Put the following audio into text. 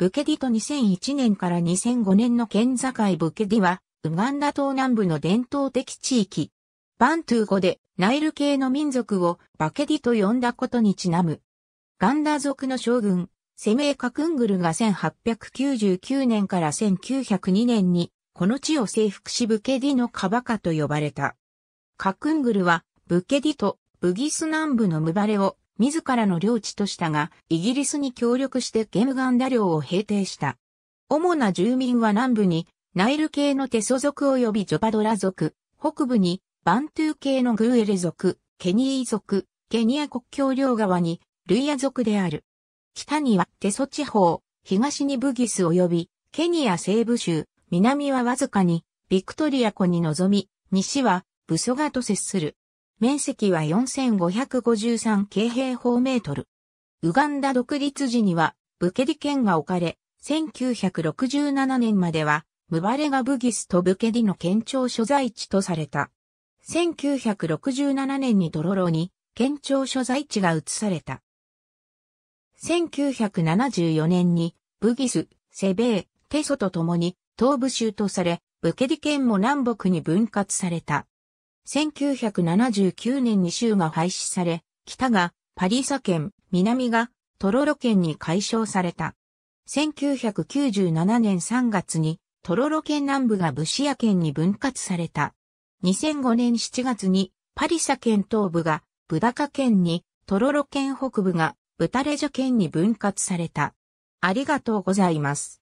ブケディと2001年から2005年の県境ブケディは、ウガンダ東南部の伝統的地域。バントゥー語でナイル系の民族をバケディと呼んだことにちなむ。ガンダ族の将軍、セメーカ・クングルが1899年から1902年に、この地を征服しブケディのカバカと呼ばれた。カ・クングルは、ブケディとブギス南部のムバレを自らの領地としたが、イギリスに協力してゲムガンダ領を平定した。主な住民は南部に、ナイル系のテソ族及びジョパドラ族、北部に、バントゥー系のグーエレ族、ケニー族、ケニア国境両側に、ルイア族である。北にはテソ地方、東にブギス及び、ケニア西部州、南はわずかに、ビクトリア湖に臨み、西は、ブソガと接する。面積は4553京平方メートル。ウガンダ独立時には、ブケディ県が置かれ、1967年までは、ムバレガブギスとブケディの県庁所在地とされた。1967年にドロロに、県庁所在地が移された。1974年に、ブギス、セベー、テソと共に、東部州とされ、ブケディ県も南北に分割された。1979年に州が廃止され、北がパリサ県、南がトロロ県に解消された。1997年3月にトロロ県南部がブシア県に分割された。2005年7月にパリサ県東部がブダカ県に、トロロ県北部がブタレジャ県に分割された。ありがとうございます。